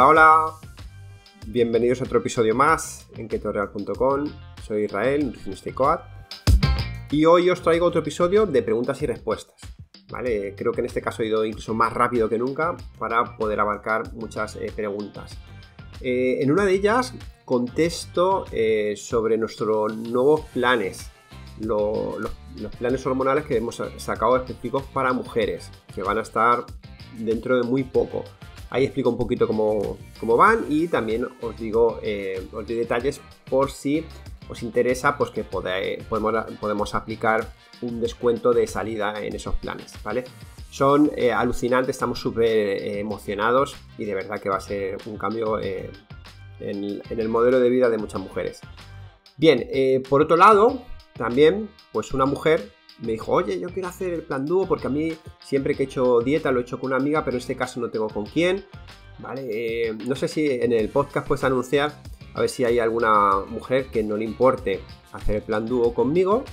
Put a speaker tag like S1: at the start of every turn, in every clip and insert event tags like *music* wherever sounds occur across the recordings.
S1: Hola, hola. Bienvenidos a otro episodio más en KetoReal.com, Soy Israel, nutricionista y Y hoy os traigo otro episodio de preguntas y respuestas. ¿Vale? Creo que en este caso he ido incluso más rápido que nunca para poder abarcar muchas eh, preguntas. Eh, en una de ellas contesto eh, sobre nuestros nuevos planes, los planes hormonales que hemos sacado específicos para mujeres, que van a estar dentro de muy poco. Ahí explico un poquito cómo, van y también os digo, eh, os detalles por si os interesa, pues que podemos, aplicar un descuento de salida en esos planes, ¿vale? Son eh, alucinantes, estamos súper eh, emocionados y de verdad que va a ser un cambio en, en, el modelo de vida de muchas mujeres. Bien, por otro lado, también, pues una mujer me dijo, oye, yo quiero hacer el plan dúo porque a mí siempre que he hecho dieta lo he hecho con una amiga, pero en este caso no tengo con quién. Vale, eh, no sé si en el podcast puedes anunciar a ver si hay alguna mujer que no le importe hacer el plan dúo conmigo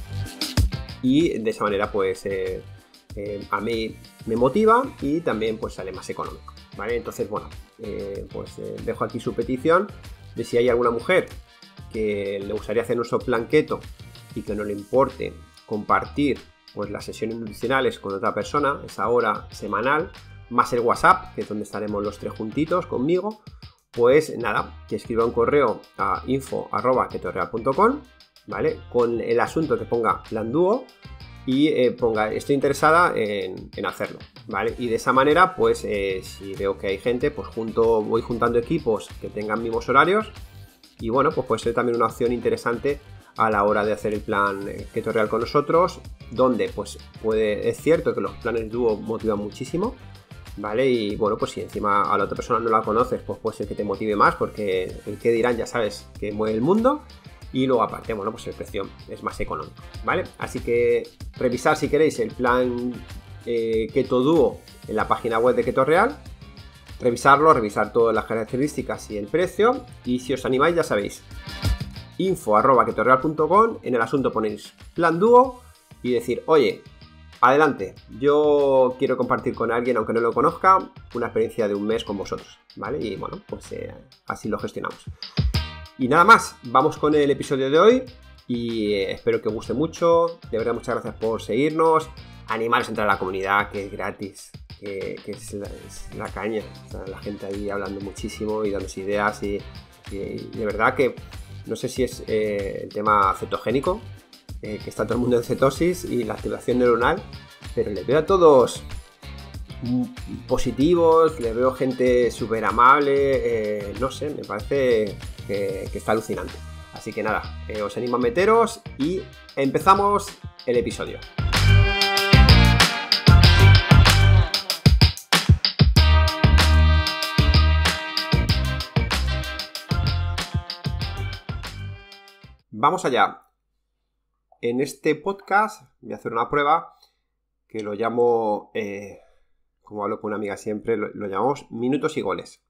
S1: y de esa manera pues eh, eh, a mí me motiva y también pues sale más económico. Vale, entonces bueno, pues dejo aquí su petición de si hay alguna mujer que le gustaría hacer un plan keto y que no le importe compartir pues, las sesiones nutricionales con otra persona, esa hora semanal, más el WhatsApp, que es donde estaremos los tres juntitos conmigo, pues nada, que escriba un correo a info.quetorreal.com, ¿vale? Con el asunto que ponga plan dúo y eh, ponga estoy interesada en, hacerlo, ¿vale? Y de esa manera, pues eh, si veo que hay gente, pues junto, voy juntando equipos que tengan mismos horarios y bueno, pues puede ser también una opción interesante a la hora de hacer el plan Keto eh, Real con nosotros, donde pues puede, es cierto que los planes dúo motivan muchísimo, ¿vale? Y bueno, pues si encima a la otra persona no la conoces, pues puede ser que te motive más, porque el que dirán ya sabes que mueve el mundo. Y luego aparte, bueno, pues el precio es más económico, ¿vale? Así que revisar si queréis el plan eh, Keto dúo en la página web de Keto Real, revisarlo, revisar todas las características y el precio. Y si os animáis, ya sabéis, info arroba en el asunto ponéis plan dúo y decir, oye, adelante, yo quiero compartir con alguien, aunque no lo conozca, una experiencia de un mes con vosotros, ¿vale? Y bueno, pues eh, así lo gestionamos. Y nada más, vamos con el episodio de hoy y eh, espero que os guste mucho, de verdad muchas gracias por seguirnos, animaros a entrar a la comunidad que es gratis, que, es, la, caña, la gente ahí hablando muchísimo y dándose ideas y de verdad que no sé si es eh, el tema cetogénico, eh, que está todo el mundo en cetosis y la activación neuronal, pero les veo a todos positivos, les veo gente súper amable, eh, no sé, me parece que, está alucinante. Así que nada, os animo a meteros y empezamos el episodio. Vamos allá. En este podcast voy a hacer una prueba que lo llamo, eh, como hablo con una amiga siempre, lo, llamamos minutos y goles.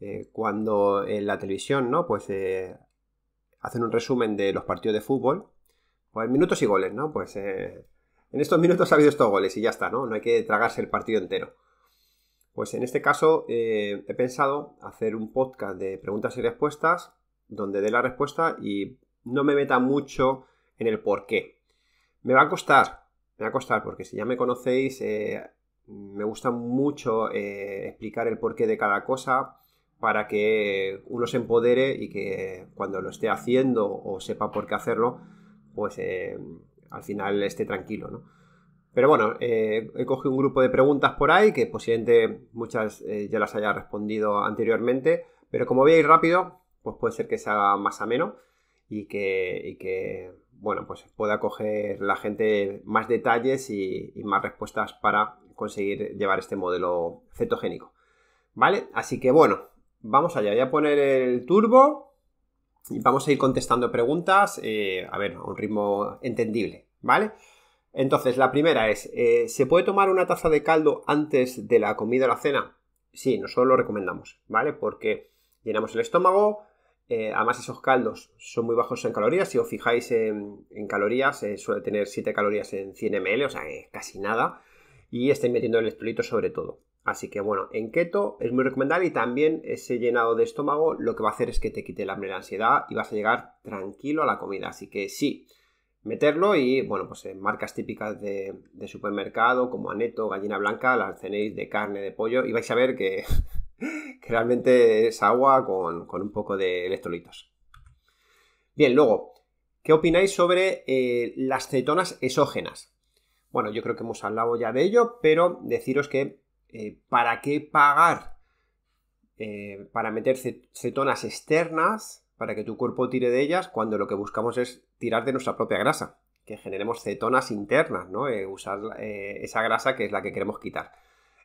S1: Eh, cuando en la televisión, ¿no? Pues eh, hacen un resumen de los partidos de fútbol, pues minutos y goles, ¿no? Pues en estos minutos ha habido estos goles y ya está, ¿no? No hay que tragarse el partido entero. Pues en este caso he pensado hacer un podcast de preguntas y respuestas donde dé la respuesta y no me meta mucho en el por qué. Me va a costar, me va a costar, porque si ya me conocéis, eh, me gusta mucho eh, explicar el porqué de cada cosa para que uno se empodere y que cuando lo esté haciendo o sepa por qué hacerlo, pues eh, al final esté tranquilo, ¿no? Pero bueno, he cogido un grupo de preguntas por ahí, que posiblemente muchas ya las haya respondido anteriormente, pero como veis rápido, pues puede ser que sea más ameno y que, bueno, pues pueda coger la gente más detalles y, más respuestas para conseguir llevar este modelo cetogénico. ¿Vale? Así que bueno, vamos allá. Voy a poner el turbo y vamos a ir contestando preguntas, eh, a ver, a un ritmo entendible. ¿Vale? Entonces, la primera es, eh, ¿se puede tomar una taza de caldo antes de la comida o la cena? Sí, nosotros lo recomendamos, ¿vale? Porque llenamos el estómago, eh, además, esos caldos son muy bajos en calorías. Si os fijáis en, calorías, eh, suele tener 7 calorías en 100 ml, o sea, casi nada. Y estáis metiendo el estolito sobre todo. Así que bueno, en keto es muy recomendable y también ese llenado de estómago lo que va a hacer es que te quite el hambre la ansiedad y vas a llegar tranquilo a la comida. Así que sí, meterlo y bueno, pues en eh, marcas típicas de, de supermercado como Aneto, Gallina Blanca, las tenéis de carne, de pollo y vais a ver que *laughs* *gasps* que realmente es agua con, un poco de electrolitos. Bien, luego, ¿qué opináis sobre eh, las cetonas exógenas? Bueno, yo creo que hemos hablado ya de ello, pero deciros que eh, ¿para qué pagar eh, para meter cetonas externas para que tu cuerpo tire de ellas cuando lo que buscamos es tirar de nuestra propia grasa? Que generemos cetonas internas, ¿no? usar esa grasa que es la que queremos quitar.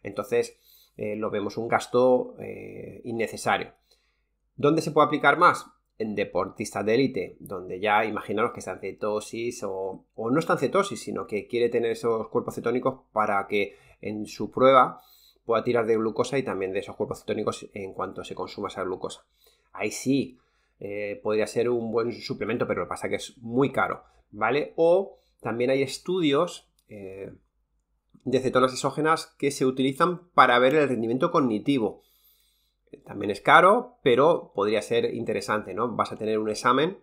S1: Entonces, eh, lo vemos un gasto eh, innecesario. ¿Dónde se puede aplicar más? En deportistas de élite, donde ya imaginaros que está en cetosis o, no están en cetosis, sino que quiere tener esos cuerpos cetónicos para que en su prueba pueda tirar de glucosa y también de esos cuerpos cetónicos en cuanto se consuma esa glucosa. Ahí sí eh, podría ser un buen suplemento, pero lo que pasa es que es muy caro, ¿vale? O también hay estudios de cetonas exógenas que se utilizan para ver el rendimiento cognitivo. También es caro, pero podría ser interesante, ¿no? Vas a tener un examen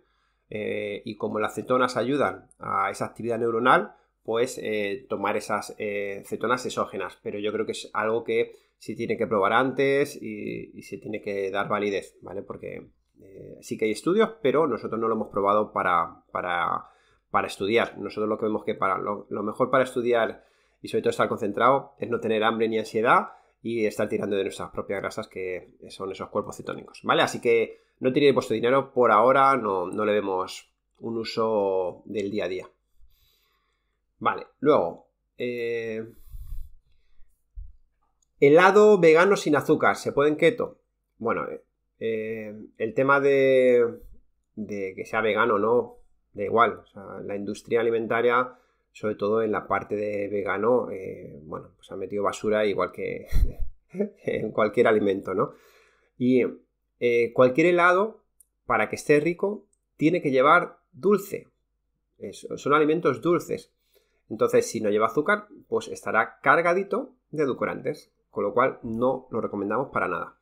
S1: eh, y como las cetonas ayudan a esa actividad neuronal, pues eh, tomar esas eh, cetonas exógenas. Pero yo creo que es algo que se tiene que probar antes y, se tiene que dar validez, ¿vale? Porque sí que hay estudios, pero nosotros no lo hemos probado para, para, estudiar. Nosotros lo que vemos que para lo mejor para estudiar y sobre todo estar concentrado es no tener hambre ni ansiedad y estar tirando de nuestras propias grasas que son esos cuerpos cetónicos, ¿vale? Así que no tiene vuestro dinero por ahora, no, le vemos un uso del día a día. Vale, luego, eh, helado vegano sin azúcar, ¿se puede en keto? Bueno, eh, el tema de, que sea vegano no, da igual, la industria alimentaria sobre todo en la parte de vegano, eh, bueno, pues ha metido basura igual que *laughs* en cualquier alimento, ¿no? Y eh, cualquier helado, para que esté rico, tiene que llevar dulce. son alimentos dulces. Entonces, si no lleva azúcar, pues estará cargadito de edulcorantes, con lo cual no lo recomendamos para nada.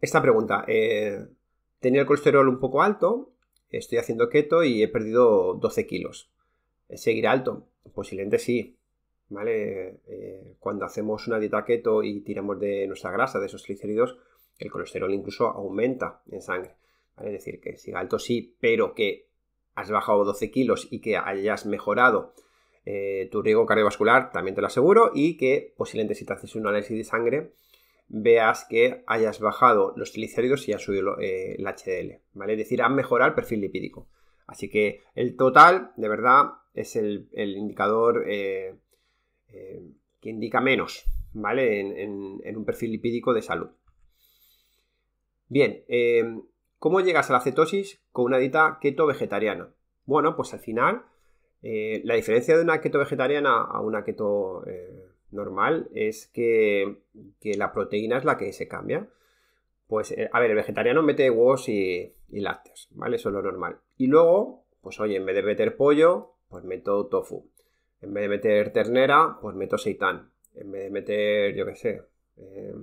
S1: Esta pregunta, eh, ¿tenía el colesterol un poco alto? estoy haciendo keto y he perdido 12 kilos. Seguir alto? Posiblemente sí. ¿Vale? Eh, cuando hacemos una dieta keto y tiramos de nuestra grasa, de esos triglicéridos, el colesterol incluso aumenta en sangre. ¿Vale? Es decir, que siga alto sí, pero que has bajado 12 kilos y que hayas mejorado eh, tu riesgo cardiovascular, también te lo aseguro, y que posiblemente si te haces un análisis de sangre, veas que hayas bajado los triglicéridos y has subido eh, el HDL, ¿vale? Es decir, has mejorado el perfil lipídico. Así que el total, de verdad, es el, indicador eh, eh, que indica menos, ¿vale? En, en, un perfil lipídico de salud. Bien, ¿cómo llegas a la cetosis con una dieta keto vegetariana? Bueno, pues al final, la diferencia de una keto vegetariana a una keto normal es que, la proteína es la que se cambia. Pues, eh, a ver, el vegetariano mete huevos y, lácteos, ¿vale? Eso es lo normal. Y luego, pues oye, en vez de meter pollo, pues meto tofu. En vez de meter ternera, pues meto seitán. En vez de meter, yo qué sé, eh,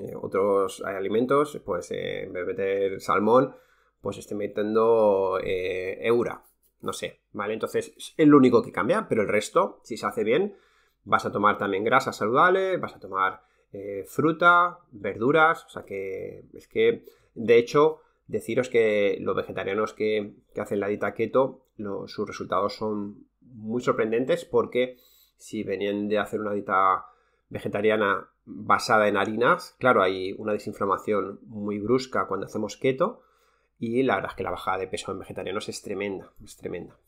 S1: eh, otros alimentos, pues en vez de meter salmón, pues estoy metiendo eura. No sé, ¿vale? Entonces, es el único que cambia, pero el resto, si se hace bien, Vas a tomar también grasas saludables, vas a tomar eh, fruta, verduras, o sea que es que, de hecho, deciros que los vegetarianos que, hacen la dieta keto, sus resultados son muy sorprendentes porque si venían de hacer una dieta vegetariana basada en harinas, claro, hay una desinflamación muy brusca cuando hacemos keto y la verdad es que la bajada de peso en vegetarianos es tremenda, es tremenda.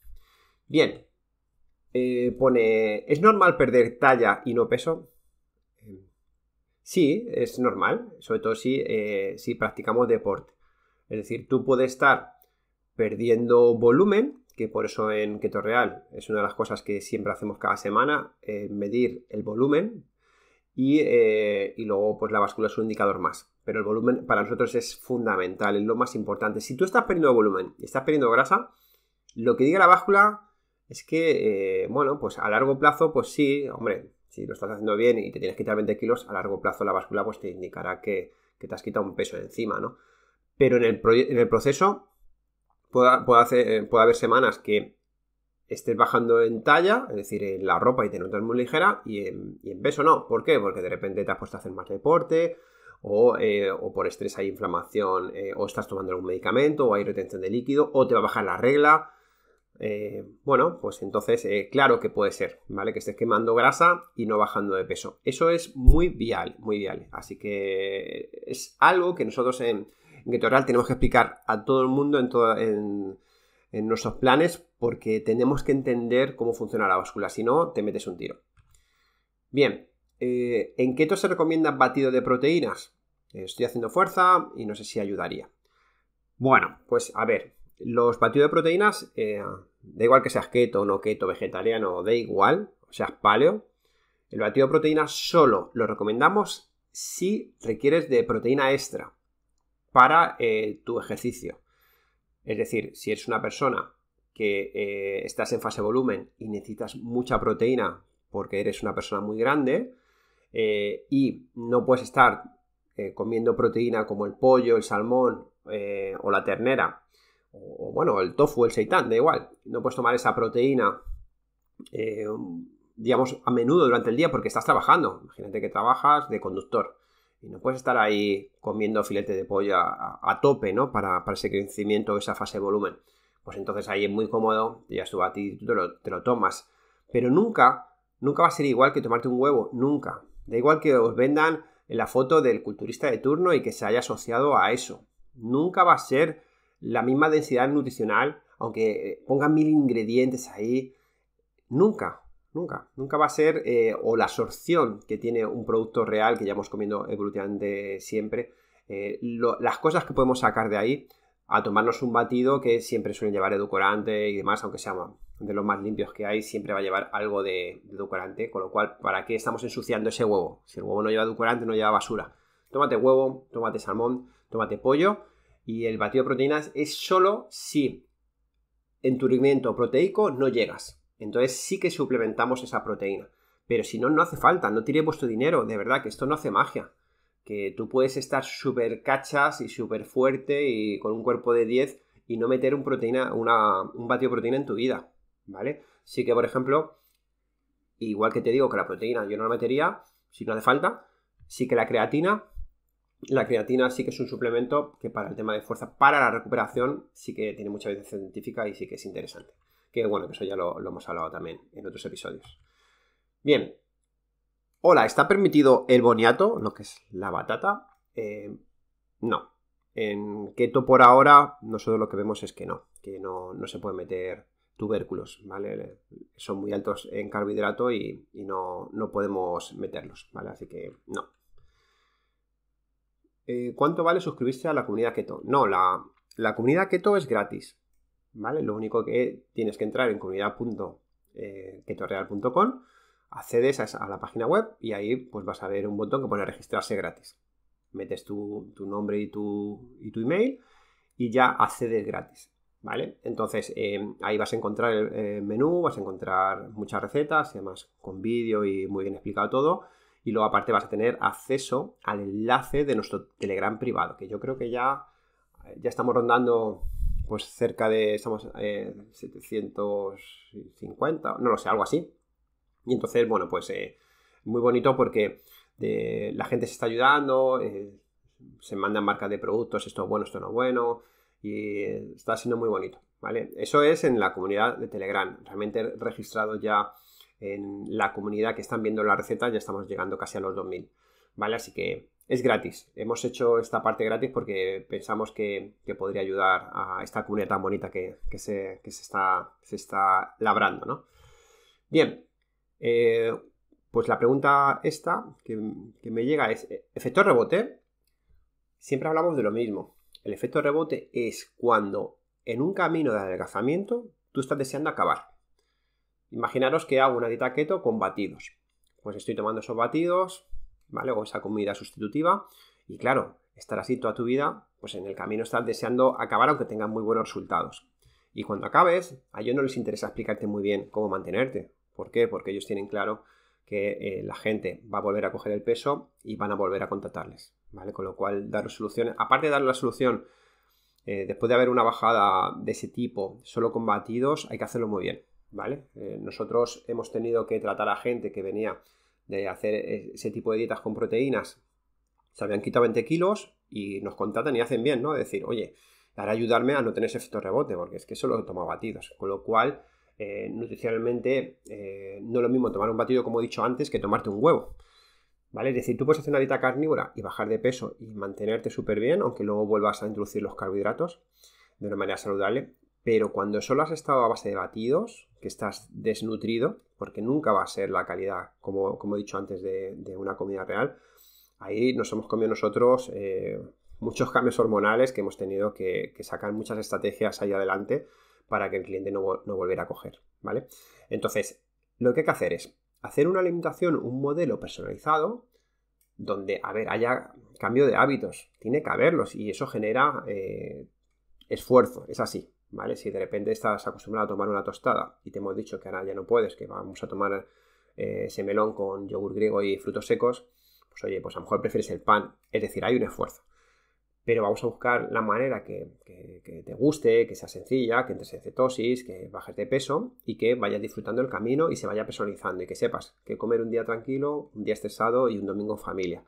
S1: Bien, eh, pone, ¿es normal perder talla y no peso? Eh, sí, es normal, sobre todo si, eh, si practicamos deporte. Es decir, tú puedes estar perdiendo volumen, que por eso en Keto Real es una de las cosas que siempre hacemos cada semana, medir el volumen y, y, luego pues la báscula es un indicador más. Pero el volumen para nosotros es fundamental, es lo más importante. Si tú estás perdiendo volumen y estás perdiendo grasa, lo que diga la báscula es que, eh, bueno, pues a largo plazo, pues sí, hombre, si lo estás haciendo bien y te tienes que quitar 20 kilos, a largo plazo la báscula pues te indicará que, te has quitado un peso encima, ¿no? Pero en el, proceso puede, haber semanas que estés bajando en talla, es decir, en la ropa y te notas muy ligera y en, peso no. ¿Por qué? Porque de repente te has puesto a hacer más deporte, o, eh, por estrés hay inflamación, eh, o estás tomando algún medicamento, o hay retención de líquido, o te va a bajar la regla, eh, bueno, pues entonces, eh, claro que puede ser, ¿vale? Que estés quemando grasa y no bajando de peso. Eso es muy vial, muy vial. Así que es algo que nosotros en, en tenemos que explicar a todo el mundo en, todo, en, nuestros planes porque tenemos que entender cómo funciona la báscula. Si no, te metes un tiro. Bien, eh, ¿en keto se recomienda batido de proteínas? Estoy haciendo fuerza y no sé si ayudaría. Bueno, pues a ver, los batidos de proteínas, eh, da igual que seas keto, no keto, vegetariano, da igual, o seas paleo, el batido de proteínas solo lo recomendamos si requieres de proteína extra para eh, tu ejercicio. Es decir, si eres una persona que eh, estás en fase volumen y necesitas mucha proteína porque eres una persona muy grande y no puedes estar comiendo proteína como el pollo, el salmón o la ternera o, bueno, el tofu, el seitán, da igual. No puedes tomar esa proteína, eh, digamos, a menudo durante el día porque estás trabajando. Imagínate que trabajas de conductor y no puedes estar ahí comiendo filete de pollo a, tope, ¿no? Para, ese crecimiento, esa fase de volumen. Pues entonces ahí es muy cómodo, ya estuvo a ti te lo, te lo tomas. Pero nunca, nunca va a ser igual que tomarte un huevo, nunca. Da igual que os vendan la foto del culturista de turno y que se haya asociado a eso. Nunca va a ser la misma densidad nutricional, aunque eh, pongan mil ingredientes ahí, nunca, nunca, nunca va a ser eh, o la absorción que tiene un producto real que ya hemos comiendo evolutivamente siempre, eh, las cosas que podemos sacar de ahí a tomarnos un batido que siempre suelen llevar edulcorante y demás, aunque sea de los más limpios que hay, siempre va a llevar algo de, de edulcorante, con lo cual, ¿para qué estamos ensuciando ese huevo? Si el huevo no lleva edulcorante, no lleva basura. Tómate huevo, tómate salmón, tómate pollo y el batido de proteínas es solo si en tu rendimiento proteico no llegas. Entonces sí que suplementamos esa proteína. Pero si no, no hace falta, no tire vuestro dinero, de verdad que esto no hace magia. Que tú puedes estar súper cachas y súper fuerte y con un cuerpo de 10 y no meter un, proteína, un batido de proteína en tu vida, ¿vale? Sí que, por ejemplo, igual que te digo que la proteína yo no la metería, si no hace falta, sí que la creatina la creatina sí que es un suplemento que para el tema de fuerza, para la recuperación, sí que tiene mucha evidencia científica y sí que es interesante. Que bueno, que eso ya lo, hemos hablado también en otros episodios. Bien. Hola, ¿está permitido el boniato, lo que es la batata? Eh, no. En keto por ahora, nosotros lo que vemos es que no, que no, no se puede meter tubérculos, ¿vale? Son muy altos en carbohidrato y, no, no podemos meterlos, ¿vale? Así que no. Eh, ¿cuánto vale suscribirse a la comunidad Keto? No, la, comunidad Keto es gratis, ¿vale? Lo único que tienes que entrar en comunidad.ketoreal.com, eh, accedes a, la página web y ahí pues vas a ver un botón que pone registrarse gratis. Metes tu, nombre y tu, email y ya accedes gratis. ¿Vale? Entonces em, ahí vas a encontrar el menú, vas a encontrar muchas recetas, además con vídeo y muy bien explicado todo y luego aparte vas a tener acceso al enlace de nuestro Telegram privado, que yo creo que ya, ya estamos rondando pues cerca de, estamos 750, eh, no lo sé, algo así. Y entonces, bueno, pues eh, muy bonito porque eh, la gente se está ayudando, se mandan marcas de productos, esto es bueno, esto no es bueno, y está siendo muy bonito, ¿vale? Eso es en la comunidad de Telegram, realmente registrado ya en la comunidad que están viendo la receta ya estamos llegando casi a los 2000, ¿vale? Así que es gratis. Hemos hecho esta parte gratis porque pensamos que, podría ayudar a esta comunidad tan bonita que, se, se, está, se, está, labrando, Bien, eh, pues la pregunta esta que me llega es, ¿efecto rebote? Siempre hablamos de lo mismo. El efecto rebote es cuando en un camino de adelgazamiento tú estás deseando acabar Imaginaros que hago una dieta keto con batidos. Pues estoy tomando esos batidos, ¿vale? O esa comida sustitutiva. Y claro, estar así toda tu vida, pues en el camino estás deseando acabar aunque tengan muy buenos resultados. Y cuando acabes, a ellos no les interesa explicarte muy bien cómo mantenerte. ¿Por qué? Porque ellos tienen claro que eh, la gente va a volver a coger el peso y van a volver a contratarles, ¿vale? Con lo cual, daros soluciones, aparte de dar la solución, eh, después de haber una bajada de ese tipo solo con batidos, hay que hacerlo muy bien. ¿vale? Eh, nosotros hemos tenido que tratar a gente que venía de hacer ese tipo de dietas con proteínas, se habían quitado 20 kilos y nos contratan y hacen bien, ¿no? Es decir, oye, para ayudarme a no tener ese efecto rebote, porque es que solo tomo batidos, con lo cual... Eh, nutricionalmente eh, no es lo mismo tomar un batido, como he dicho antes, que tomarte un huevo. ¿Vale? Es decir, tú puedes hacer una dieta carnívora y bajar de peso y mantenerte súper bien, aunque luego vuelvas a introducir los carbohidratos de una manera saludable, pero cuando solo has estado a base de batidos, que estás desnutrido, porque nunca va a ser la calidad, como, como he dicho antes, de, una comida real. Ahí nos hemos comido nosotros eh, muchos cambios hormonales que hemos tenido que, sacar muchas estrategias ahí adelante para que el cliente no, no volviera a coger, ¿vale? Entonces, lo que hay que hacer es hacer una alimentación, un modelo personalizado, donde, a ver, haya cambio de hábitos, tiene que haberlos y eso genera eh, esfuerzo, es así, ¿vale? Si de repente estás acostumbrado a tomar una tostada y te hemos dicho que ahora ya no puedes, que vamos a tomar eh, ese melón con yogur griego y frutos secos, pues oye, pues a lo mejor prefieres el pan, es decir, hay un esfuerzo. Pero vamos a buscar la manera que, que, te guste, que sea sencilla, que entres en cetosis, que bajes de peso y que vayas disfrutando el camino y se vaya personalizando y que sepas que comer un día tranquilo, un día estresado y un domingo en familia.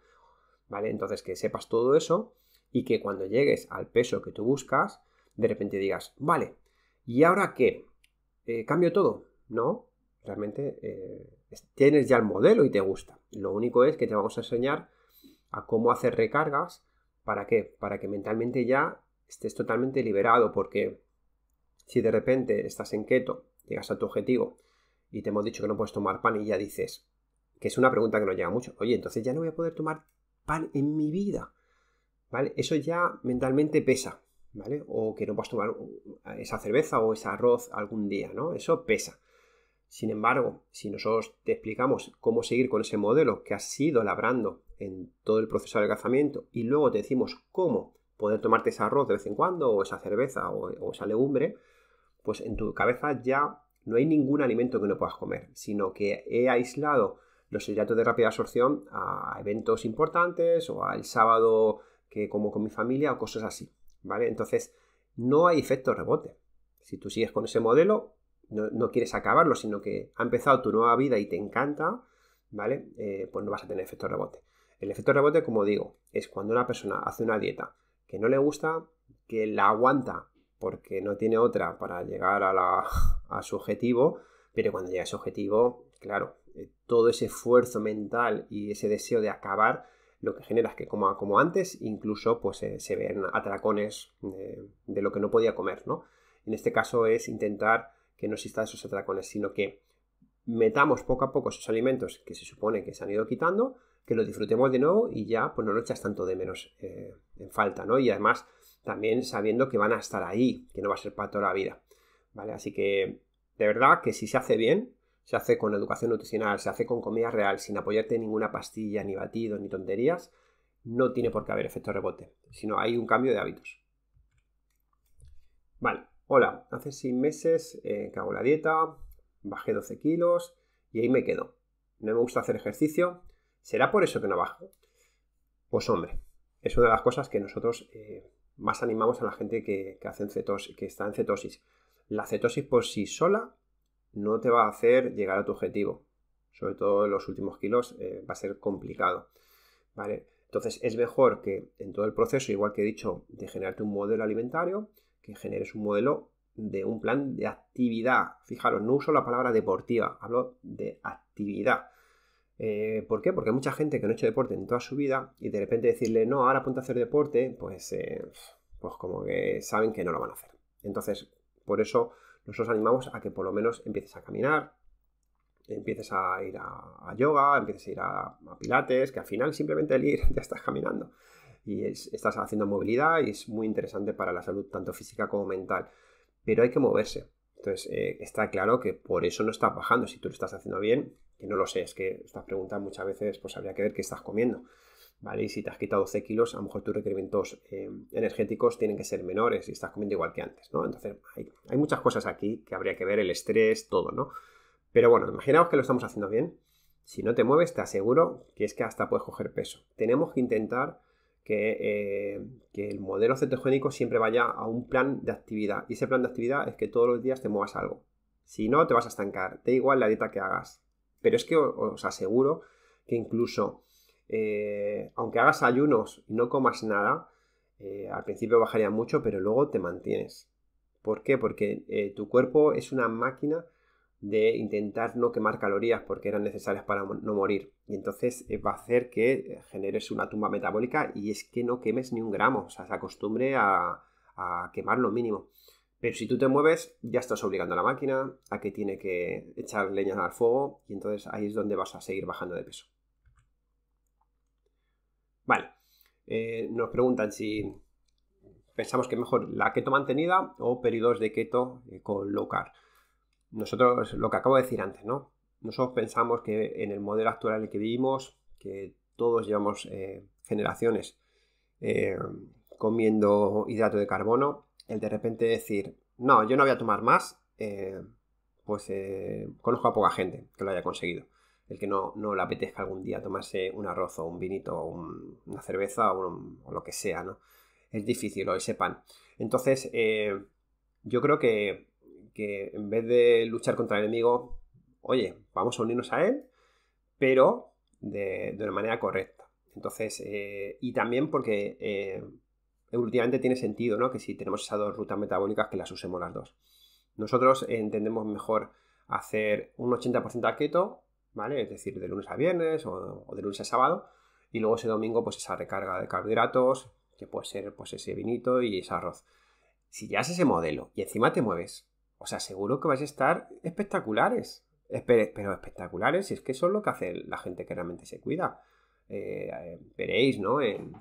S1: ¿Vale? Entonces que sepas todo eso y que cuando llegues al peso que tú buscas, de repente digas, vale, ¿y ahora qué? Eh, ¿Cambio todo? No, realmente eh, tienes ya el modelo y te gusta. Lo único es que te vamos a enseñar a cómo hacer recargas. ¿Para qué? Para que mentalmente ya estés totalmente liberado, porque si de repente estás en keto, llegas a tu objetivo y te hemos dicho que no puedes tomar pan y ya dices, que es una pregunta que nos llega mucho, oye, entonces ya no voy a poder tomar pan en mi vida. ¿Vale? Eso ya mentalmente pesa. ¿vale? O que no puedas tomar uh, esa cerveza o ese arroz algún día, ¿no? Eso pesa. Sin embargo, si nosotros te explicamos cómo seguir con ese modelo que has ido labrando en todo el proceso de adelgazamiento y luego te decimos cómo poder tomarte ese arroz de vez en cuando o esa cerveza o, o esa legumbre, pues en tu cabeza ya no hay ningún alimento que no puedas comer, sino que he aislado los hidratos de rápida absorción a eventos importantes o al sábado que como con mi familia o cosas así. ¿vale? Entonces, no hay efecto rebote. Si tú sigues con ese modelo, no, quieres acabarlo, sino que ha empezado tu nueva vida y te encanta, ¿vale? Eh, pues no vas a tener efecto rebote. El efecto rebote, como digo, es cuando una persona hace una dieta que no le gusta, que la aguanta porque no tiene otra para llegar a, *laughs* su objetivo, pero cuando llega a ese objetivo, claro, eh, todo ese esfuerzo mental y ese deseo de acabar lo que genera es que como antes, incluso pues eh, se ven atracones eh, de lo que no podía comer, ¿no? En este caso es intentar que no existan esos atracones, sino que metamos poco a poco esos alimentos que se supone que se han ido quitando, que los disfrutemos de nuevo y ya pues no lo echas tanto de menos eh, en falta, ¿no? Y además también sabiendo que van a estar ahí, que no va a ser para toda la vida, ¿vale? Así que de verdad que si se hace bien, se hace con educación nutricional, se hace con comida real, sin apoyarte en ninguna pastilla, ni batido, ni tonterías, no tiene por qué haber efecto rebote, sino hay un cambio de hábitos. Vale, hola, hace seis meses eh, la dieta, bajé 12 kilos y ahí me quedo. No me gusta hacer ejercicio, ¿será por eso que no bajo? Pues hombre, es una de las cosas que nosotros eh, más animamos a la gente que, que, que está en cetosis. La cetosis por sí sola no te va a hacer llegar a tu objetivo. Sobre todo en los últimos kilos eh, va a ser complicado. ¿vale? Entonces es mejor que en todo el proceso, igual que he dicho, de generarte un modelo alimentario, que generes un modelo de un plan de actividad. Fijaros, no uso la palabra deportiva, hablo de actividad. Eh, ¿Por qué? Porque hay mucha gente que no ha hecho deporte en toda su vida y de repente decirle, no, ahora apunta a hacer deporte, pues, eh, pues como que saben que no lo van a hacer. Entonces, por eso nosotros animamos a que por lo menos empieces a caminar, empieces a ir a, yoga, empieces a ir a, pilates, que al final simplemente el ir *laughs* ya estás caminando y estás haciendo movilidad y es muy interesante para la salud tanto física como mental. Pero hay que moverse. Entonces eh, está claro que por eso no estás bajando. Si tú lo estás haciendo bien, que no lo sé, es que estas preguntas muchas veces pues habría que ver qué estás comiendo. ¿vale? Y si te has quitado 12 kilos, a lo mejor tus requerimientos eh, energéticos tienen que ser menores y estás comiendo igual que antes, ¿no? Entonces, hay, muchas cosas aquí que habría que ver, el estrés, todo, ¿no? Pero bueno, imaginaos que lo estamos haciendo bien. Si no te mueves, te aseguro que es que hasta puedes coger peso. Tenemos que intentar que, eh, que el modelo cetogénico siempre vaya a un plan de actividad. Y ese plan de actividad es que todos los días te muevas algo. Si no, te vas a estancar. Da igual la dieta que hagas. Pero es que os aseguro que incluso eh, aunque hagas ayunos y no comas nada, eh, al principio bajaría mucho, pero luego te mantienes. ¿Por qué? Porque eh, tu cuerpo es una máquina de intentar no quemar calorías porque eran necesarias para no morir. Y entonces va a hacer que generes una tumba metabólica y es que no quemes ni un gramo. O sea, se acostumbre a, a quemar lo mínimo. Pero si tú te mueves, ya estás obligando a la máquina a que tiene que echar leña al fuego y entonces ahí es donde vas a seguir bajando de peso. Vale. Eh, nos preguntan si pensamos que mejor la keto mantenida o periodos de keto eh, con low carb. Nosotros, lo que acabo de decir antes, ¿no? Nosotros pensamos que en el modelo actual en el que vivimos, que todos llevamos eh, generaciones comiendo hidrato de carbono, el de repente decir, no, yo no voy a tomar más, pues conozco a poca gente que lo haya conseguido el que no, no le apetezca algún día tomarse un arroz o un vinito o una cerveza o, lo que sea, ¿no? Es difícil, o ese pan. Entonces, eh, yo creo que, en vez de luchar contra el enemigo, oye, vamos a unirnos a él, pero de, una manera correcta. Entonces, eh, y también porque eh, últimamente tiene sentido, ¿no? Que si tenemos esas dos rutas metabólicas, que las usemos las dos. Nosotros entendemos mejor hacer un 80% a keto ¿vale? Es decir, de lunes a viernes o, de lunes a sábado. Y luego ese domingo, pues esa recarga de carbohidratos, que puede ser pues ese vinito y ese arroz. Si ya es ese modelo y encima te mueves, os aseguro que vais a estar espectaculares. Pero espectaculares, si es que eso es lo que hace la gente que realmente se cuida. Eh, eh, veréis, ¿no? En,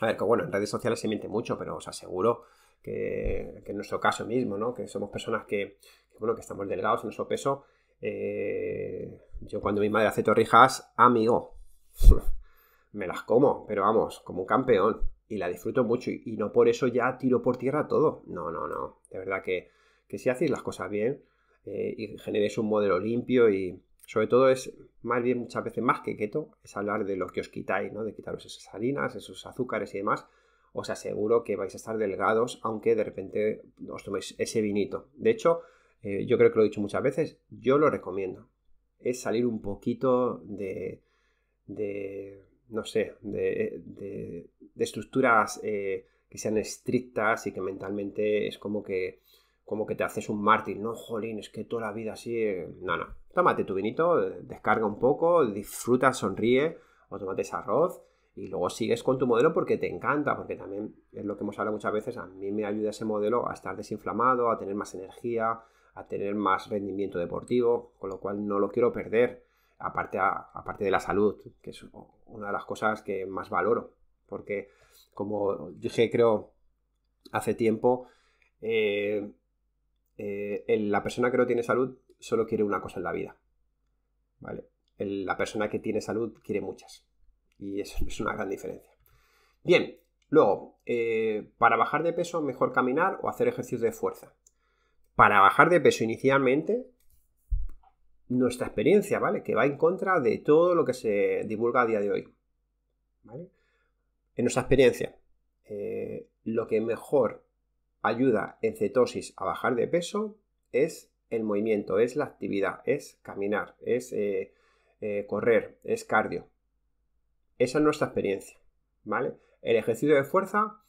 S1: a ver, que bueno, en redes sociales se miente mucho, pero os aseguro que, en nuestro caso mismo, ¿no? Que somos personas que, que, bueno, que estamos delgados en nuestro peso eh, yo cuando mi madre hace torrijas, amigo, *laughs* me las como, pero vamos, como un campeón. Y la disfruto mucho y, no por eso ya tiro por tierra todo. No, no, no. De verdad que, si hacéis las cosas bien eh, y generéis un modelo limpio y sobre todo es más bien muchas veces más que keto, es hablar de lo que os quitáis, ¿no? De quitaros esas harinas, esos azúcares y demás. Os aseguro que vais a estar delgados aunque de repente os toméis ese vinito. De hecho, eh, yo creo que lo he dicho muchas veces, yo lo recomiendo. Es salir un poquito de, de no sé, de, de, estructuras eh, que sean estrictas y que mentalmente es como que, como que te haces un mártir, no, jolín, es que toda la vida así, eh, no, no, tómate tu vinito, descarga un poco, disfruta, sonríe, o tómate ese arroz y luego sigues con tu modelo porque te encanta, porque también es lo que hemos hablado muchas veces, a mí me ayuda ese modelo a estar desinflamado, a tener más energía, a tener más rendimiento deportivo, con lo cual no lo quiero perder, aparte, de la salud, que es una de las cosas que más valoro, porque como dije creo hace tiempo, eh, eh, la persona que no tiene salud solo quiere una cosa en la vida, ¿vale? la persona que tiene salud quiere muchas, y eso es una gran diferencia. Bien, luego, eh, para bajar de peso, mejor caminar o hacer ejercicio de fuerza para bajar de peso inicialmente, nuestra experiencia, ¿vale? Que va en contra de todo lo que se divulga a día de hoy. ¿Vale? En nuestra experiencia, eh, lo que mejor ayuda en cetosis a bajar de peso es el movimiento, es la actividad, es caminar, es eh, eh, correr, es cardio. Esa es nuestra experiencia, ¿vale? El ejercicio de fuerza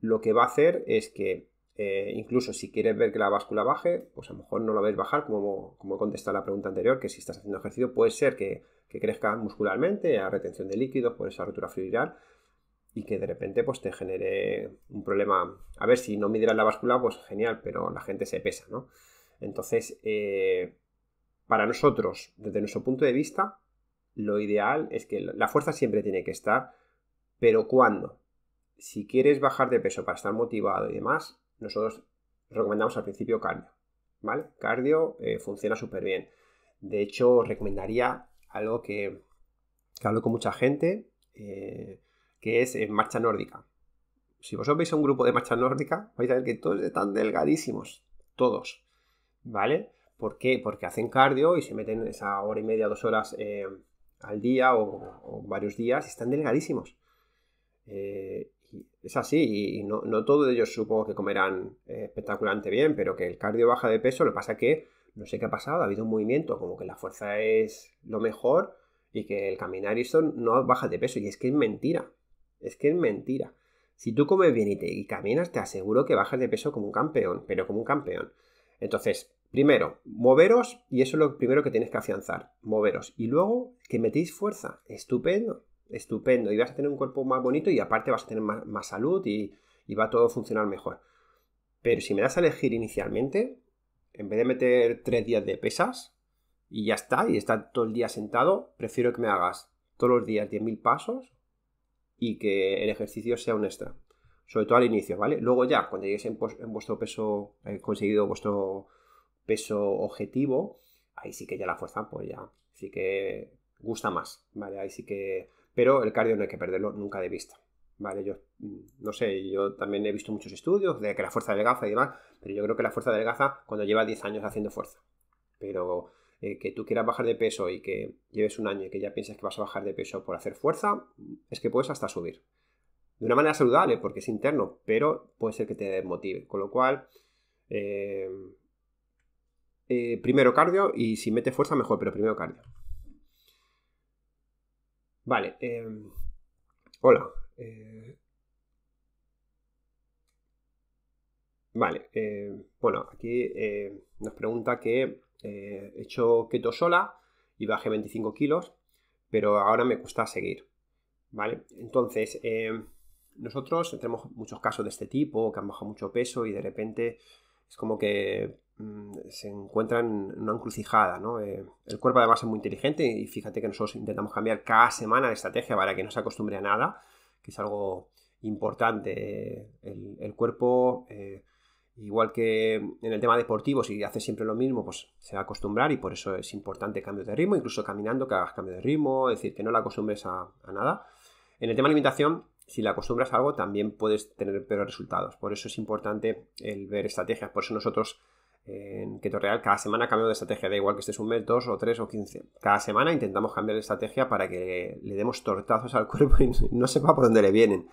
S1: lo que va a hacer es que eh, incluso si quieres ver que la báscula baje, pues a lo mejor no la ves bajar, como, como he contestado la pregunta anterior, que si estás haciendo ejercicio puede ser que, crezca muscularmente, a retención de líquidos, por esa rotura fibrilar, y que de repente pues te genere un problema. A ver, si no midieras la báscula, pues genial, pero la gente se pesa, ¿no? Entonces, eh, para nosotros, desde nuestro punto de vista, lo ideal es que la fuerza siempre tiene que estar, pero cuando Si quieres bajar de peso para estar motivado y demás, nosotros recomendamos al principio cardio, ¿vale? Cardio eh, funciona súper bien. De hecho, recomendaría algo que, hablo con mucha gente, eh, que es en eh, marcha nórdica. Si vosotros veis un grupo de marcha nórdica, vais a ver que todos están delgadísimos, todos, ¿vale? ¿Por qué? Porque hacen cardio y se meten esa hora y media, dos horas al día o, varios días y están delgadísimos es así, y no, no todos ellos supongo que comerán eh, espectacularmente bien, pero que el cardio baja de peso, lo que pasa es que no sé qué ha pasado, ha habido un movimiento, como que la fuerza es lo mejor y que el caminar y eso no baja de peso, y es que es mentira, es que es mentira. Si tú comes bien y, te, y caminas, te aseguro que bajas de peso como un campeón, pero como un campeón. Entonces, Primero, moveros, y eso es lo primero que tienes que afianzar, moveros. Y luego, que metéis fuerza, estupendo estupendo y vas a tener un cuerpo más bonito y aparte vas a tener más, salud y, y, va todo a funcionar mejor. Pero si me das a elegir inicialmente, en vez de meter tres días de pesas y ya está, y estar todo el día sentado, prefiero que me hagas todos los días 10.000 pasos y que el ejercicio sea un extra. Sobre todo al inicio, ¿vale? Luego ya, cuando lleguéis en, vuestro peso, eh, conseguido vuestro peso objetivo, ahí sí que ya la fuerza, pues ya sí que gusta más, ¿vale? Ahí sí que pero el cardio no hay que perderlo nunca de vista. ¿vale? Yo mm, no sé, yo también he visto muchos estudios de que la fuerza delgaza y demás, pero yo creo que la fuerza delgaza cuando lleva 10 años haciendo fuerza. Pero eh, que tú quieras bajar de peso y que lleves un año y que ya piensas que vas a bajar de peso por hacer fuerza, es que puedes hasta subir. De una manera saludable, porque es interno, pero puede ser que te desmotive. Con lo cual, eh, eh, primero cardio y si metes fuerza, mejor, pero primero cardio. Vale. Em, hola. Eh, vale. Em, bueno, aquí em, nos pregunta que eh, he hecho keto sola y bajé 25 kilos, pero ahora me cuesta seguir. Vale. Entonces, nosotros tenemos muchos casos de este tipo, que han bajado mucho peso y de repente es como que Mm, se encuentran en una encrucijada. Eh, el cuerpo además es muy inteligente y fíjate que nosotros intentamos cambiar cada semana la estrategia para que no se acostumbre a nada, que es algo importante. Eh, el, cuerpo, eh, igual que en el tema deportivo, si hace siempre lo mismo, pues se va a acostumbrar y por eso es importante cambio de ritmo, incluso caminando que hagas cambio de ritmo, es decir, que no la acostumbres a, nada. En el tema de alimentación, si la acostumbras a algo, también puedes tener peores resultados. Por eso es importante el ver estrategias. Por eso nosotros en Keto Real cada semana cambiamos de estrategia, da igual que estés un mes, dos o tres o quince. Cada semana intentamos cambiar de estrategia para que le demos tortazos al *laughs* cuerpo y no sepa por dónde le vienen.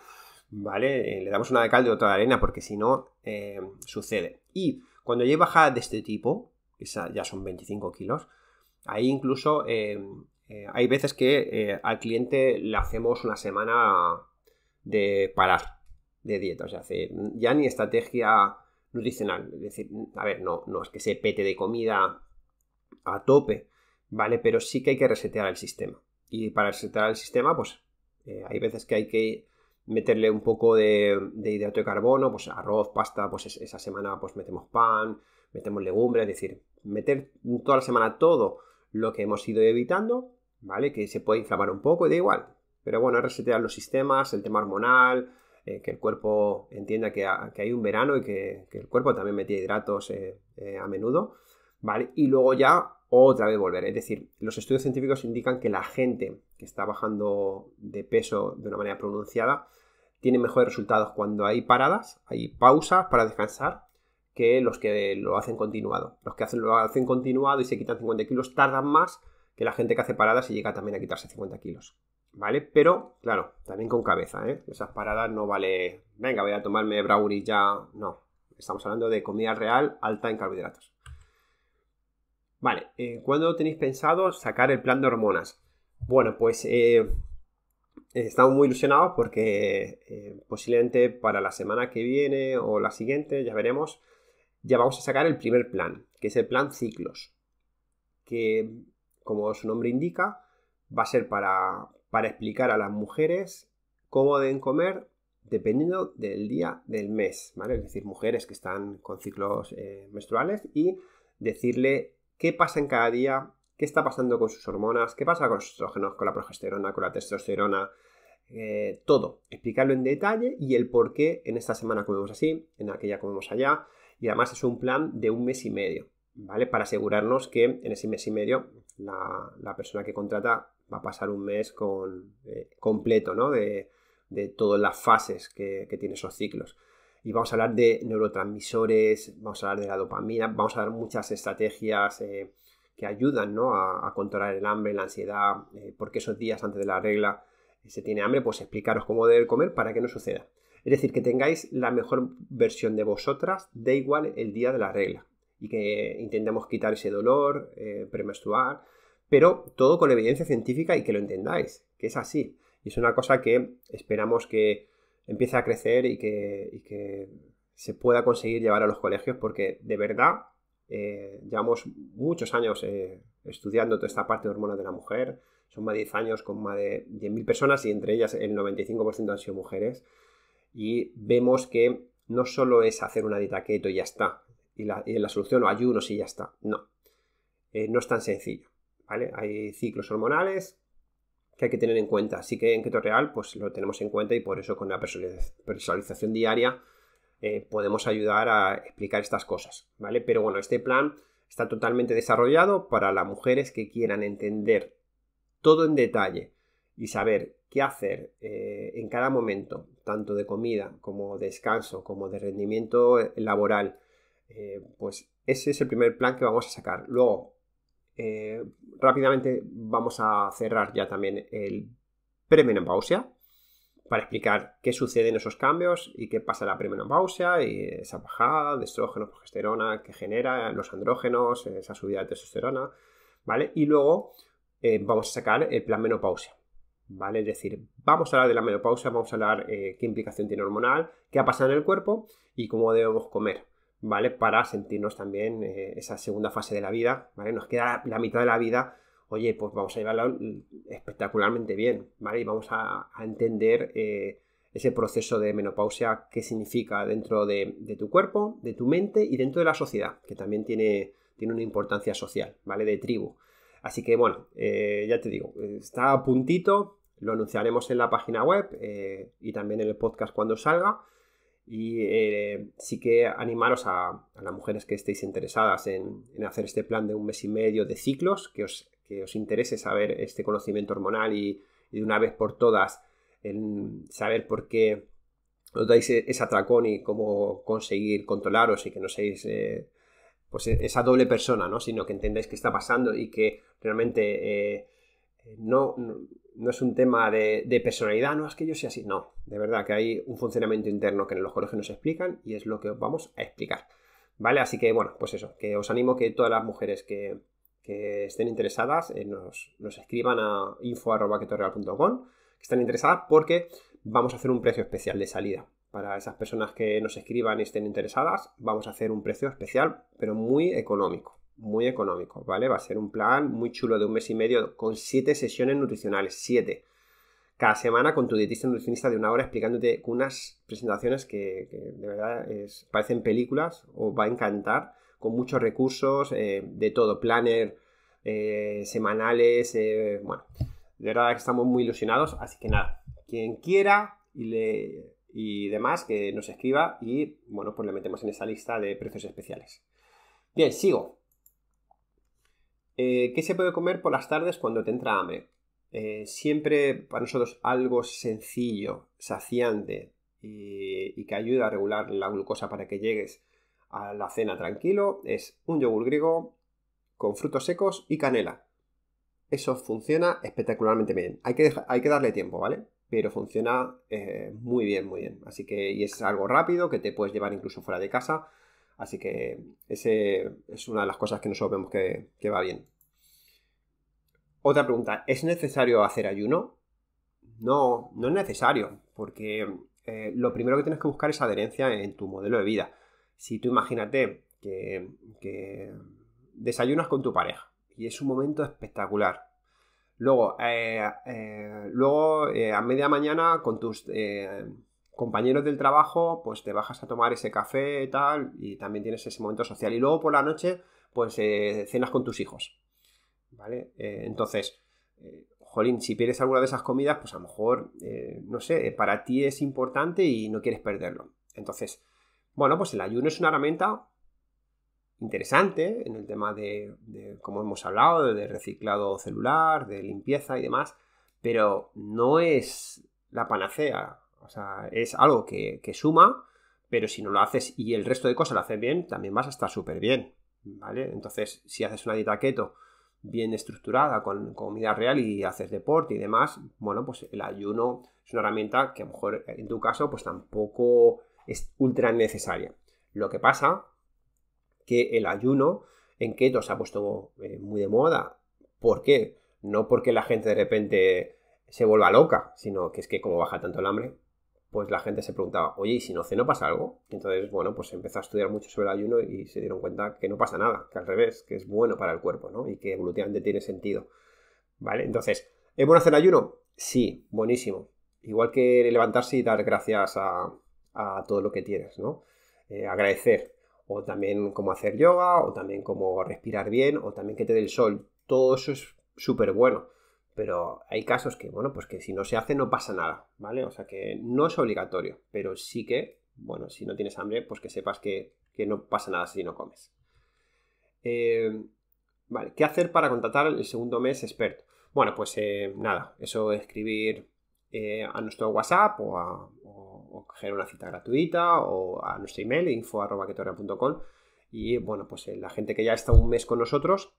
S1: ¿Vale? Eh, le damos una de caldo y otra de arena porque si no, eh, sucede. Y cuando llega baja de este tipo, ya son 25 kilos, ahí incluso eh, hay veces que al cliente le hacemos una semana de parar de dieta. O sea, ya ni estrategia nutricional. Es decir, a ver, no, no es que se pete de comida a tope, ¿vale? Pero sí que hay que resetear el sistema. Y para resetear el sistema, pues eh, hay veces que hay que meterle un poco de, hidrato de carbono, pues arroz, pasta, pues esa semana pues metemos pan, metemos legumbres, es decir, meter toda la semana todo lo que hemos ido evitando, ¿vale? Que se puede inflamar un poco y da igual. Pero bueno, resetear los sistemas, el tema hormonal, eh, que el cuerpo entienda que, hay un verano y que, el cuerpo también metía hidratos eh, eh, a menudo, ¿vale? Y luego ya otra vez volver. Es decir, los estudios científicos indican que la gente que está bajando de peso de una manera pronunciada tiene mejores resultados cuando hay paradas, hay pausas para descansar, que los que lo hacen continuado. Los que hacen, lo hacen continuado y se quitan 50 kilos tardan más que la gente que hace paradas y llega también a quitarse 50 kilos. ¿vale? Pero, claro, también con cabeza, ¿eh? Esas paradas no vale, venga, voy a tomarme brownie ya, no. Estamos hablando de comida real alta en carbohidratos. Vale, eh, ¿cuándo tenéis pensado sacar el plan de hormonas? Bueno, pues eh, estamos muy ilusionados porque eh, posiblemente para la semana que viene o la siguiente, ya veremos, ya vamos a sacar el primer plan, que es el plan ciclos, que como su nombre indica, va a ser para, para explicar a las mujeres cómo deben comer dependiendo del día del mes, ¿vale? Es decir, mujeres que están con ciclos eh, menstruales y decirle qué pasa en cada día, qué está pasando con sus hormonas, qué pasa con los estrógenos, con la progesterona, con la testosterona, eh, todo. Explicarlo en detalle y el por qué en esta semana comemos así, en aquella comemos allá. Y además es un plan de un mes y medio, ¿vale? Para asegurarnos que en ese mes y medio la, la persona que contrata va a pasar un mes con, eh, completo ¿no? de, todas las fases que, tiene esos ciclos. Y vamos a hablar de neurotransmisores, vamos a hablar de la dopamina, vamos a dar muchas estrategias eh, que ayudan ¿no? a, controlar el hambre, la ansiedad, eh, porque esos días antes de la regla se tiene hambre, pues explicaros cómo debe comer para que no suceda. Es decir, que tengáis la mejor versión de vosotras, da igual el día de la regla, y que intentemos quitar ese dolor premenstruar pero todo con evidencia científica y que lo entendáis, que es así. Y es una cosa que esperamos que empiece a crecer y que, se pueda conseguir llevar a los colegios, porque de verdad eh, llevamos muchos años eh, estudiando toda esta parte de hormonas de la mujer, son más de 10 años con más de 10.000 personas y entre ellas el 95% han sido mujeres. Y vemos que no solo es hacer una dieta keto y ya está, y la, solución o ayuno y ya está, no, eh, no es tan sencillo. Hay ciclos hormonales que hay que tener en cuenta, así que en Keto Real pues lo tenemos en cuenta y por eso con la personalización diaria eh, podemos ayudar a explicar estas cosas, ¿vale? Pero bueno, este plan está totalmente desarrollado para las mujeres que quieran entender todo en detalle y saber qué hacer eh, en cada momento, tanto de comida como de descanso, como de rendimiento eh, laboral, pues ese es el primer plan que vamos a sacar. Luego, eh, rápidamente vamos a cerrar ya también el premenopausia para explicar qué sucede en esos cambios y qué pasa en la premenopausia y esa bajada de estrógeno, progesterona que genera, los andrógenos, esa subida de testosterona, ¿vale? Y luego eh, vamos a sacar el plan menopausia, ¿vale? Es decir, vamos a hablar de la menopausia, vamos a hablar eh, qué implicación tiene hormonal, qué ha pasado en el cuerpo y cómo debemos comer, ¿vale? Para sentirnos también eh, esa segunda fase de la vida, ¿vale? Nos queda la, mitad de la vida, oye, pues vamos a llevarla mm, espectacularmente bien, ¿vale? Y vamos a, entender eh, ese proceso de menopausia, qué significa dentro de, tu cuerpo, de tu mente y dentro de la sociedad, que también tiene, tiene una importancia social, ¿vale? De tribu. Así que bueno, eh, ya te digo, está a puntito, lo anunciaremos en la página web y también en el podcast cuando salga. Y eh, sí que animaros a, las mujeres que estéis interesadas en, hacer este plan de un mes y medio de ciclos, que os, que os interese saber este conocimiento hormonal y, de una vez por todas en saber por qué os dais e-, ese atracón y cómo conseguir controlaros y que no seáis eh, pues e-, esa doble persona, ¿no? sino que entendáis qué está pasando y que realmente eh, eh, no, no, es un tema de, personalidad, no es que yo sea así, no, de verdad que hay un funcionamiento interno que en los colegios nos explican y es lo que os vamos a explicar. ¿Vale? Así que bueno, pues eso, que os animo que todas las mujeres que, estén interesadas eh, nos, escriban a info.quetorreal.com que están interesadas porque vamos a hacer un precio especial de salida. Para esas personas que nos escriban y estén interesadas, vamos a hacer un precio especial, pero muy económico muy económico, ¿vale? Va a ser un plan muy chulo de un mes y medio con siete sesiones nutricionales, 7. Cada semana con tu dietista nutricionista de una hora explicándote unas presentaciones que, de verdad parecen películas o va a encantar, con muchos recursos, eh, de todo, planner, eh, semanales, eh, bueno, de verdad que estamos muy ilusionados, así que nada, quien quiera y le y demás, que nos escriba y bueno, pues le metemos en esa lista de precios especiales. Bien, sigo. Eh, ¿Qué se puede comer por las tardes cuando te entra hambre? Eh, siempre para nosotros algo sencillo, saciante y, que ayuda a regular la glucosa para que llegues a la cena tranquilo es un yogur griego con frutos secos y canela. Eso funciona espectacularmente bien. Hay que, darle tiempo, ¿vale? Pero funciona eh, muy bien, muy bien. Así que y es algo rápido que te puedes llevar incluso fuera de casa Así que ese es una de las cosas que nosotros vemos que, va bien. Otra pregunta, ¿es necesario hacer ayuno? No, no es necesario, porque eh, lo primero que tienes que buscar es adherencia en tu modelo de vida. Si tú imagínate que, desayunas con tu pareja y es un momento espectacular. Luego, eh, eh, luego a media mañana con tus compañeros del trabajo, pues te bajas a tomar ese café, y tal, y también tienes ese momento social. Y luego por la noche, pues eh, cenas con tus hijos. ¿Vale? Eh, entonces, eh, jolín, si pierdes alguna de esas comidas, pues a lo mejor, no sé, para ti es importante y no quieres perderlo. Entonces, bueno, pues el ayuno es una herramienta interesante en el tema de, de como hemos hablado, de reciclado celular, de limpieza y demás, pero no es la panacea o sea, es algo que, suma, pero si no lo haces y el resto de cosas lo haces bien, también vas a estar súper bien, ¿vale? Entonces, si haces una dieta keto bien estructurada, con comida real y haces deporte y demás, bueno, pues el ayuno es una herramienta que a lo mejor en tu caso pues tampoco es ultra necesaria. Lo que pasa que el ayuno en keto se ha puesto eh, muy de moda. ¿Por qué? No porque la gente de repente se vuelva loca, sino que es que como baja tanto el hambre, pues la gente se preguntaba, oye, ¿y si no ceno pasa algo? entonces, bueno, pues empezó a estudiar mucho sobre el ayuno y se dieron cuenta que no pasa nada, que al revés, que es bueno para el cuerpo, ¿no? Y que evolutivamente tiene sentido. ¿Vale? Entonces, ¿es bueno hacer ayuno? Sí, buenísimo. Igual que levantarse y dar gracias a, todo lo que tienes, ¿no? Eh, agradecer. O también como hacer yoga, o también como respirar bien, o también que te dé el sol. Todo eso es súper bueno pero hay casos que, bueno, pues que si no se hace no pasa nada, ¿vale? O sea que no es obligatorio, pero sí que, bueno, si no tienes hambre, pues que sepas que, no pasa nada si no comes. Eh, vale, ¿qué hacer para contratar el segundo mes experto? Bueno, pues eh, nada, eso escribir eh, a nuestro WhatsApp o, a, coger una cita gratuita o a nuestro email info.com y bueno, pues la gente que ya está un mes con nosotros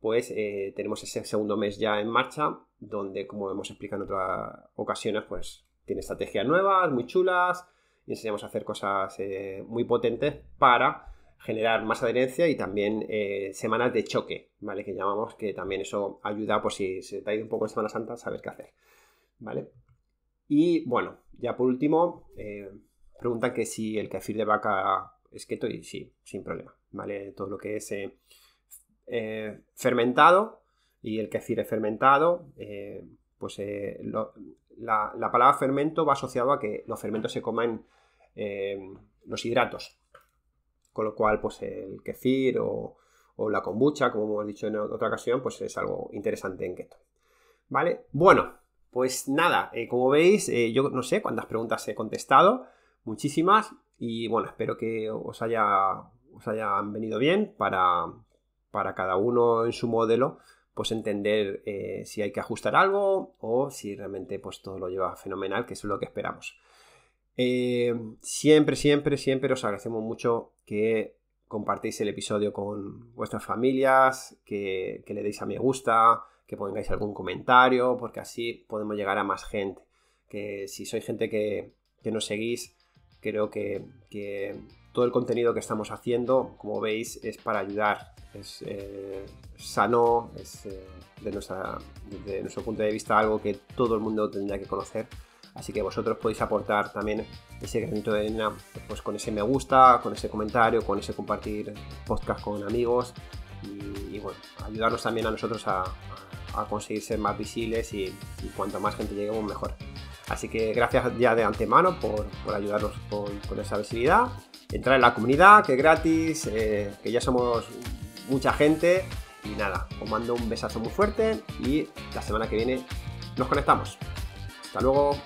S1: pues eh, tenemos ese segundo mes ya en marcha, donde, como hemos explicado en otras ocasiones, pues tiene estrategias nuevas, muy chulas, y enseñamos a hacer cosas eh, muy potentes para generar más adherencia y también eh, semanas de choque, ¿vale? Que llamamos que también eso ayuda, pues si se te ha ido un poco en Semana Santa, saber qué hacer, ¿vale? Y bueno, ya por último, preguntan que si el kefir de vaca es keto y sí, sin problema, ¿vale? Todo lo que es eh, fermentado, y el kefir es fermentado, eh, pues eh, la, palabra fermento va asociado a que los fermentos se coman los hidratos, con lo cual pues el kefir o, la kombucha, como hemos dicho en otra ocasión, pues es algo interesante en keto. ¿Vale? Bueno, pues nada, como veis, yo no sé cuántas preguntas he contestado, muchísimas, y bueno, espero que os haya os hayan venido bien para, para cada uno en su modelo, pues entender eh, si hay que ajustar algo o si realmente pues todo lo lleva fenomenal, que es lo que esperamos. Eh, siempre, siempre, siempre os agradecemos mucho que compartáis el episodio con vuestras familias, que, le deis a me gusta, que pongáis algún comentario, porque así podemos llegar a más gente. Que si sois gente que, que nos seguís, creo que todo el contenido que estamos haciendo, como veis, es para ayudar, es eh, sano, es eh, de desde nuestro punto de vista algo que todo el mundo tendría que conocer. Así que vosotros podéis aportar también ese granito de arena pues con ese me gusta, con ese comentario, con ese compartir podcast con amigos y, bueno, ayudarnos también a nosotros a, conseguir ser más visibles y, cuanto más gente lleguemos mejor. Así que gracias ya de antemano por, ayudarnos con, con esa visibilidad entrar en la comunidad, que es gratis, eh, que ya somos mucha gente. Y nada, os mando un besazo muy fuerte y la semana que viene nos conectamos. Hasta luego.